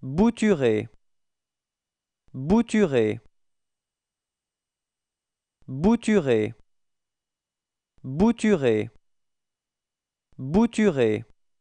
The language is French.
Bouturer. Bouturer. Bouturer. Bouturer. Bouturé.